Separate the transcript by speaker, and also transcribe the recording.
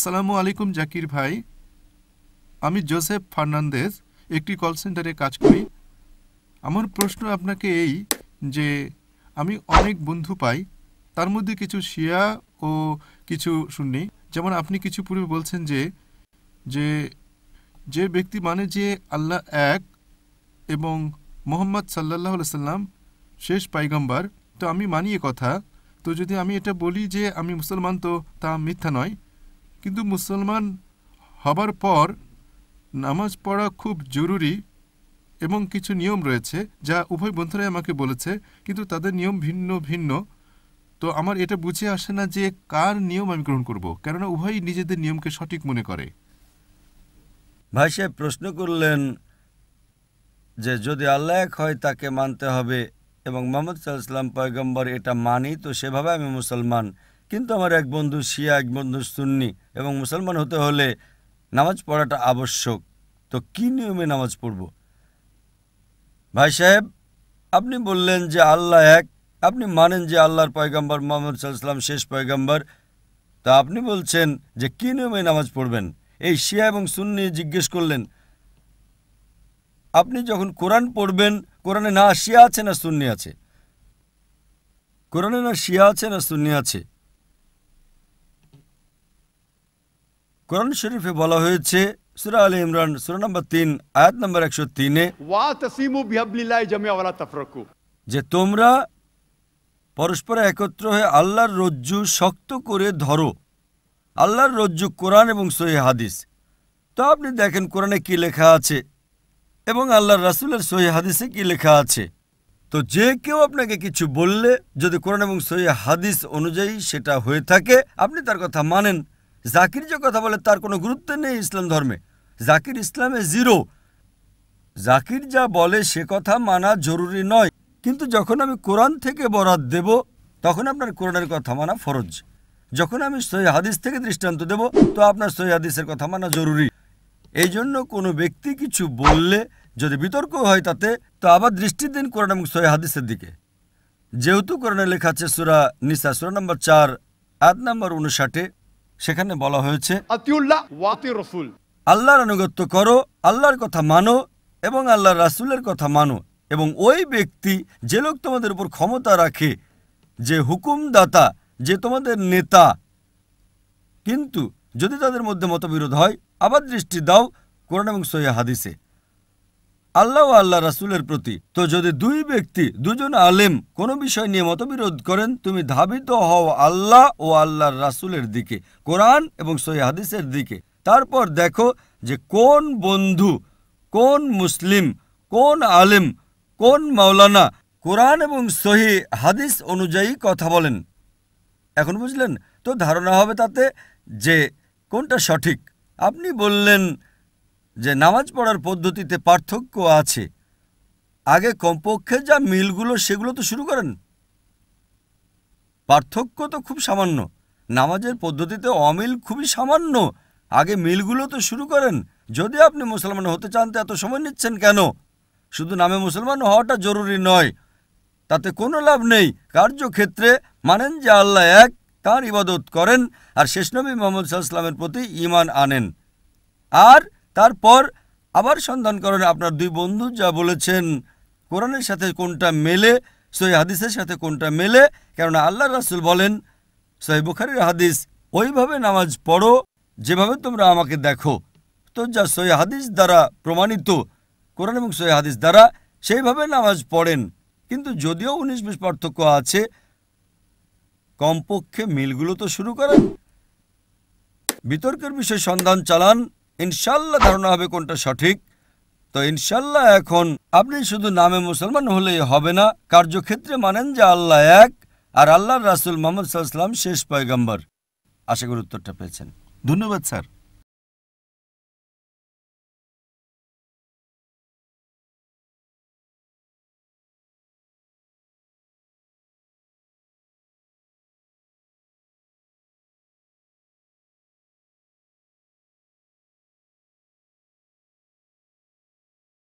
Speaker 1: আসসালামু আলাইকুম জাকির ভাই আমি জোসেফ ফার্নান্দেজ একটি কল সেন্টারে কাজ করি আমার প্রশ্ন আপনাকে এই যে আমি অনেক বন্ধু পাই তার মধ্যে কিছু শিয়া ও কিছু শুননি যেমন আপনি কিছু পূর্বে বলছেন যে যে যে ব্যক্তি মানে যে আল্লাহ এক এবং মোহাম্মদ সাল্লাহ সাল্লাম শেষ পাইগম্বার তো আমি মানি কথা তো যদি আমি এটা বলি যে আমি মুসলমান তো তা মিথ্যা নয় কিন্তু মুসলমান হবার পর নামাজ পড়া খুব জরুরি এবং কিছু নিয়ম রয়েছে যা উভয় বন্ধুরাই আমাকে বলেছে কিন্তু তাদের নিয়ম ভিন্ন ভিন্ন তো আমার এটা বুঝে আসে না যে কার নিয়ম আমি গ্রহণ করব কেননা উভয়ই নিজেদের নিয়মকে সঠিক মনে করে ভাই সাহেব প্রশ্ন করলেন
Speaker 2: যে যদি আল্লাহ এক হয় তাকে মানতে হবে এবং মোহাম্মদ সাল্লাহ ইসলাম পয়গম্বর এটা মানি তো সেভাবে আমি মুসলমান কিন্তু আমার এক বন্ধু শিয়া এক বন্ধু সুন্নি এবং মুসলমান হতে হলে নামাজ পড়াটা আবশ্যক তো কি নিয়মে নামাজ পড়ব ভাই সাহেব আপনি বললেন যে আল্লাহ এক আপনি মানেন যে আল্লাহর পয়গাম্বর মোহাম্মদ সাল্লাম শেষ পয়গাম্বর তা আপনি বলছেন যে কী নিয়মে নামাজ পড়বেন এই শিয়া এবং সুন্নি জিজ্ঞেস করলেন আপনি যখন কোরআন পড়বেন কোরআনে না শিয়া আছে না সুন্নি আছে কোরআনে না শিয়া আছে না সুন্নি আছে কোরআন শরীফে বলা হয়েছে সুরা আলী ইমরান সুরা নম্বর তিন আয়াত নম্বর একশো তিনে যে তোমরা পরস্পর একত্র হয়ে আল্লাহর রজ্জু শক্ত করে ধরো আল্লাহর রজ্জু কোরআন এবং সহি হাদিস তো আপনি দেখেন কোরআনে কি লেখা আছে এবং আল্লাহর রাসুলের সহি হাদিসে কি লেখা আছে তো যে কেউ আপনাকে কিছু বললে যদি কোরআন এবং সহি হাদিস অনুযায়ী সেটা হয়ে থাকে আপনি তার কথা মানেন জাকির যে কথা বলে তার কোনো গুরুত্ব নেই ইসলাম ধর্মে জাকির ইসলামে জিরো জাকির যা বলে সে কথা মানা জরুরি নয় কিন্তু যখন আমি কোরআন থেকে বরাদ দেব তখন আপনার কোরআনের কথা মানা ফরজ যখন আমি সহি হাদিস থেকে দৃষ্টান্ত দেব তো আপনার সহি হাদিসের কথা মানা জরুরি এই জন্য কোনো ব্যক্তি কিছু বললে যদি বিতর্ক হয় তাতে তো আবার দৃষ্টি দিন কোরআন এবং সহি হাদিসের দিকে যেহেতু কোরআনে লেখা আছে সুরা নিসা সুরা নম্বর চার আট নম্বর উনষাটে সেখানে বলা হয়েছে আল্লাহর আনুগত্য করো আল্লাহর কথা মানো এবং আল্লাহর রাসুলের কথা মানো এবং ওই ব্যক্তি যে লোক তোমাদের উপর ক্ষমতা রাখে যে হুকুমদাতা যে তোমাদের নেতা কিন্তু যদি তাদের মধ্যে মতবিরোধ হয় আবার দৃষ্টি দাও কোরআন এবং সৈয়া হাদিসে আল্লাহ ও আল্লাহ রাসুলের প্রতি তো যদি দুই ব্যক্তি দুজন আলেম কোনো বিষয় নিয়ে মতবিরোধ করেন তুমি ধাবিত হও আল্লাহ ও আল্লাহর রাসুলের দিকে কোরআন এবং সহি হাদিসের দিকে তারপর দেখো যে কোন বন্ধু কোন মুসলিম কোন আলেম কোন মাওলানা কোরআন এবং সহি হাদিস অনুযায়ী কথা বলেন এখন বুঝলেন তো ধারণা হবে তাতে যে কোনটা সঠিক আপনি বললেন যে নামাজ পড়ার পদ্ধতিতে পার্থক্য আছে আগে কমপক্ষে যা মিলগুলো সেগুলো তো শুরু করেন পার্থক্য তো খুব সামান্য নামাজের পদ্ধতিতে অমিল খুবই সামান্য আগে মিলগুলো তো শুরু করেন যদি আপনি মুসলমান হতে চান তো এত সময় নিচ্ছেন কেন শুধু নামে মুসলমান হওয়াটা জরুরি নয় তাতে কোনো লাভ নেই কার্যক্ষেত্রে মানেন যে আল্লাহ এক তাঁর ইবাদত করেন আর শেষ নবী মোহাম্মদ সাল্লামের প্রতি ইমান আনেন আর তারপর আবার সন্ধান করেন আপনার দুই বন্ধু যা বলেছেন কোরআনের সাথে কোনটা মেলে সই হাদিসের সাথে কোনটা মেলে কেননা আল্লাহ রাসুল বলেন সহি বুখারির হাদিস ওইভাবে নামাজ পড়ো যেভাবে তোমরা আমাকে দেখো তো যা সহি হাদিস দ্বারা প্রমাণিত কোরআন এবং সহি হাদিস দ্বারা সেইভাবে নামাজ পড়েন কিন্তু যদিও উনিশ বিশ পার্থক্য আছে কমপক্ষে মিলগুলো তো শুরু করেন বিতর্কের বিষয়ে সন্ধান চালান ইনশাল্লাহ ধারণা হবে কোনটা সঠিক তো ইনশাল্লাহ এখন আপনি শুধু নামে মুসলমান হলেই হবে না কার্যক্ষেত্রে মানেন যে আল্লাহ এক আর আল্লাহর রাসুল মোহাম্মদ সাল্লাম শেষ পয়গাম্বর আশা করি উত্তরটা পেয়েছেন ধন্যবাদ স্যার